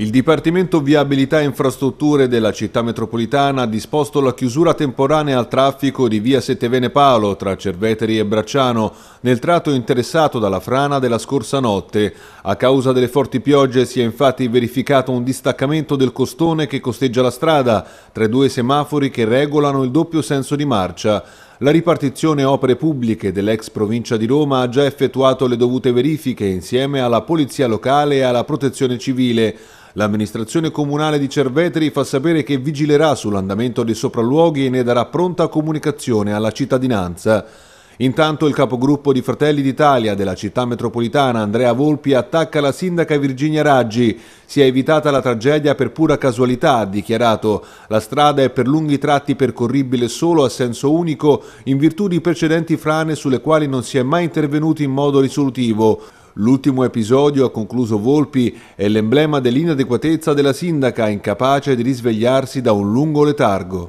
Il Dipartimento Viabilità e Infrastrutture della città metropolitana ha disposto la chiusura temporanea al traffico di via Settevene Palo tra Cerveteri e Bracciano nel tratto interessato dalla frana della scorsa notte. A causa delle forti piogge si è infatti verificato un distaccamento del costone che costeggia la strada tra i due semafori che regolano il doppio senso di marcia. La ripartizione opere pubbliche dell'ex provincia di Roma ha già effettuato le dovute verifiche insieme alla polizia locale e alla protezione civile. L'amministrazione comunale di Cerveteri fa sapere che vigilerà sull'andamento dei sopralluoghi e ne darà pronta comunicazione alla cittadinanza. Intanto il capogruppo di Fratelli d'Italia della città metropolitana Andrea Volpi attacca la sindaca Virginia Raggi. Si è evitata la tragedia per pura casualità, ha dichiarato. La strada è per lunghi tratti percorribile solo a senso unico in virtù di precedenti frane sulle quali non si è mai intervenuti in modo risolutivo. L'ultimo episodio, ha concluso Volpi, è l'emblema dell'inadeguatezza della sindaca incapace di risvegliarsi da un lungo letargo.